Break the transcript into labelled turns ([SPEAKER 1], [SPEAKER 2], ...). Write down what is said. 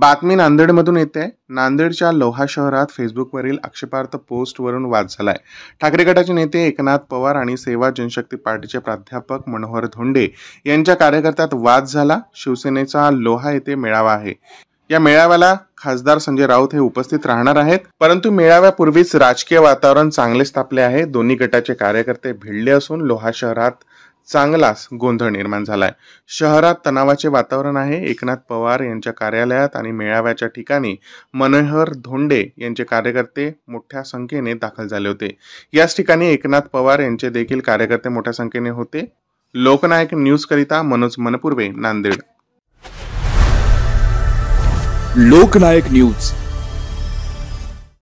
[SPEAKER 1] बातमी नांदेडमधून येते नांदेडच्या लोहा शहरात फेसबुकवरील आक्षेपार्थ पोस्टवरून वाद झालाय ठाकरे गटाचे नेते एकनाथ पवार आणि सेवा जनशक्ती पार्टीचे प्राध्यापक मनोहर धोंडे यांच्या कार्यकर्त्यात वाद झाला शिवसेनेचा लोहा येथे मेळावा आहे या मेळाव्याला खासदार संजय राऊत हे उपस्थित राहणार आहेत परंतु मेळाव्यापूर्वीच राजकीय वातावरण चांगलेच तापले आहे दोन्ही गटाचे कार्यकर्ते भिडले असून लोहा शहरात चांगलाच गोंधळ निर्माण झालाय शहरात तणावाचे वातावरण आहे एकनाथ पवार यांच्या कार्यालयात आणि मेळाव्याच्या ठिकाणी मनोहर धोंडे यांचे कार्यकर्ते मोठ्या संख्येने दाखल झाले होते याच ठिकाणी एकनाथ पवार यांचे देखील कार्यकर्ते मोठ्या संख्येने होते लोकनायक न्यूजकरिता मनोज मनपूर्वे नांदेड लोकनायक न्यूज